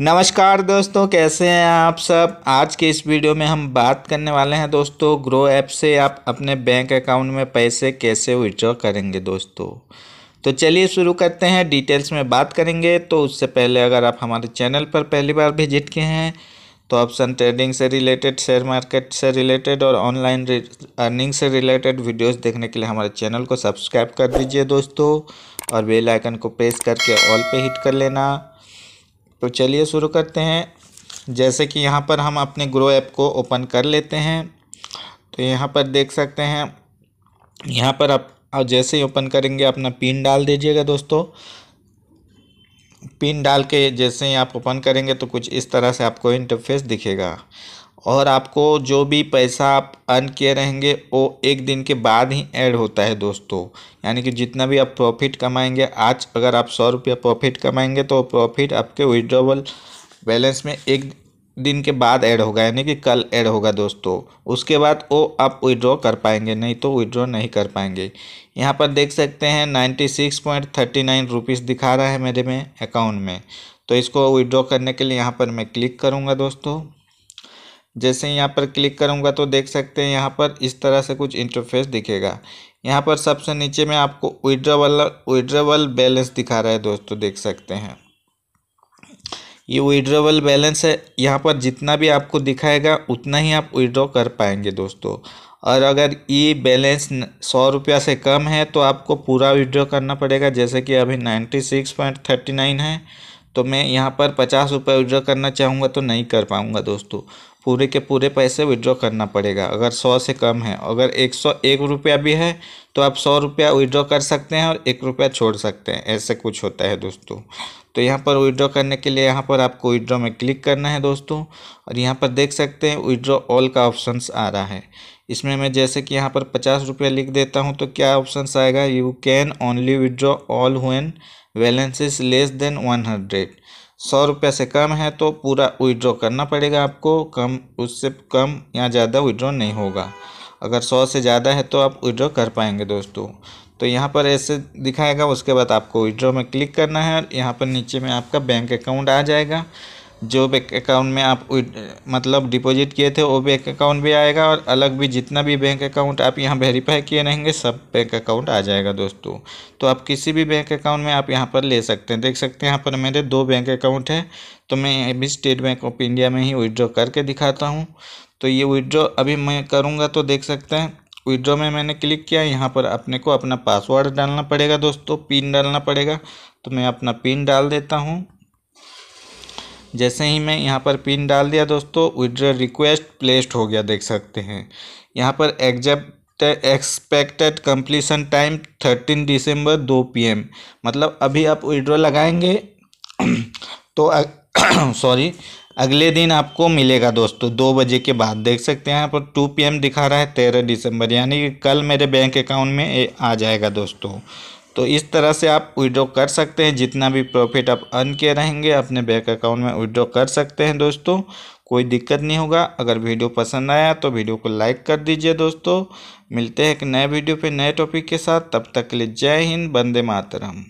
नमस्कार दोस्तों कैसे हैं आप सब आज के इस वीडियो में हम बात करने वाले हैं दोस्तों ग्रो ऐप से आप अपने बैंक अकाउंट में पैसे कैसे विड्रॉ करेंगे दोस्तों तो चलिए शुरू करते हैं डिटेल्स में बात करेंगे तो उससे पहले अगर आप हमारे चैनल पर पहली बार विजिट किए हैं तो ऑप्शन ट्रेडिंग से रिलेटेड शेयर मार्केट से रिलेटेड और ऑनलाइन अर्निंग से रिलेटेड वीडियोस देखने के लिए हमारे चैनल को सब्सक्राइब कर दीजिए दोस्तों और बेल आइकन को प्रेस करके ऑल पे हिट कर लेना तो चलिए शुरू करते हैं जैसे कि यहाँ पर हम अपने ग्रो ऐप को ओपन कर लेते हैं तो यहाँ पर देख सकते हैं यहाँ पर आप और जैसे ही ओपन करेंगे अपना पिन डाल दीजिएगा दोस्तों पिन डाल के जैसे ही आप ओपन करेंगे तो कुछ इस तरह से आपको इंटरफेस दिखेगा और आपको जो भी पैसा आप अर्न किए रहेंगे वो एक दिन के बाद ही ऐड होता है दोस्तों यानी कि जितना भी आप प्रॉफिट कमाएंगे आज अगर आप सौ रुपया प्रॉफिट कमाएंगे तो प्रॉफिट आपके विड्रोवल बैलेंस में एक दिन के बाद ऐड होगा यानी कि कल ऐड होगा दोस्तों उसके बाद वो आप विड्रॉ कर पाएंगे नहीं तो विड्रॉ नहीं कर पाएंगे यहाँ पर देख सकते हैं ninety six point thirty nine rupees दिखा रहा है मेरे में अकाउंट में तो इसको विड्रॉ करने के लिए यहाँ पर मैं क्लिक करूँगा दोस्तों जैसे यहाँ पर क्लिक करूँगा तो देख सकते हैं यहाँ पर इस तरह से कुछ इंटरफेस दिखेगा यहाँ पर सबसे नीचे में आपको विड्रावल विड्रावल बैलेंस दिखा रहा है दोस्तों देख सकते हैं ये विड्रॉवल बैलेंस है यहाँ पर जितना भी आपको दिखाएगा उतना ही आप विड्रॉ कर पाएंगे दोस्तों और अगर ये बैलेंस सौ रुपया से कम है तो आपको पूरा विड्रॉ करना पड़ेगा जैसे कि अभी ninety six point thirty nine है तो मैं यहाँ पर पचास रुपये विड्रॉ करना चाहूँगा तो नहीं कर पाऊँगा दोस्तों पूरे के पूरे पैसे विड्रॉ करना पड़ेगा अगर सौ से कम है अगर एक सौ एक रुपया भी है तो आप सौ रुपया विड्रॉ कर सकते हैं और एक रुपया छोड़ सकते हैं ऐसे कुछ होता है दोस्तों तो यहाँ पर विड्रॉ करने के लिए यहाँ पर आपको विड्रॉ में क्लिक करना है दोस्तों और यहाँ पर देख सकते हैं विड्रॉ ऑल का ऑप्शंस आ रहा है इसमें मैं जैसे कि यहाँ पर पचास रुपया लिख देता हूँ तो क्या ऑप्शंस आएगा you can only withdraw all when balance is less than one hundred सौ रुपये से कम है तो पूरा विड्रॉ करना पड़ेगा आपको कम उससे कम या ज़्यादा विड्रॉ नहीं होगा अगर सौ से ज़्यादा है तो आप विड्रॉ कर पाएंगे दोस्तों तो यहाँ पर ऐसे दिखाएगा उसके बाद आपको विड्रॉ में क्लिक करना है और यहाँ पर नीचे में आपका बैंक अकाउंट आ जाएगा जो बैंक अकाउंट में आप मतलब डिपॉजिट किए थे वो बैंक अकाउंट भी आएगा और अलग भी जितना भी बैंक अकाउंट आप यहाँ वेरीफाई किए रहेंगे सब बैंक अकाउंट आ जाएगा दोस्तों तो आप किसी भी बैंक अकाउंट में आप यहाँ पर ले सकते हैं देख सकते हैं यहाँ पर मेरे दो बैंक अकाउंट हैं तो मैं अभी स्टेट बैंक ऑफ इंडिया में ही विड्रॉ करके दिखाता हूँ तो ये विड्रॉ अभी मैं करूँगा तो देख सकते हैं विड्रॉ में मैंने क्लिक किया यहाँ पर अपने को अपना पासवर्ड डालना पड़ेगा दोस्तों पिन डालना पड़ेगा तो मैं अपना पिन डाल देता हूँ जैसे ही मैं यहाँ पर पिन डाल दिया दोस्तों विड्रॉ रिक्वेस्ट प्लेस्ड हो गया देख सकते हैं यहाँ पर exact expected completion time thirteen दिसंबर दो पीएम मतलब अभी आप विड्रॉ लगाएंगे तो सॉरी अगले दिन आपको मिलेगा दोस्तों दो बजे के बाद देख सकते हैं यहाँ पर टू एम दिखा रहा है तेरह दिसंबर यानी कि कल मेरे बैंक अकाउंट में आ जाएगा दोस्तों तो इस तरह से आप विड्रॉ कर सकते हैं जितना भी प्रॉफिट आप अर्न के रहेंगे अपने बैंक अकाउंट में विड्रॉ कर सकते हैं दोस्तों कोई दिक्कत नहीं होगा अगर वीडियो पसंद आया तो वीडियो को लाइक कर दीजिए दोस्तों मिलते हैं एक नए वीडियो पे नए टॉपिक के साथ तब तक के लिए जय हिंद बंदे मातरम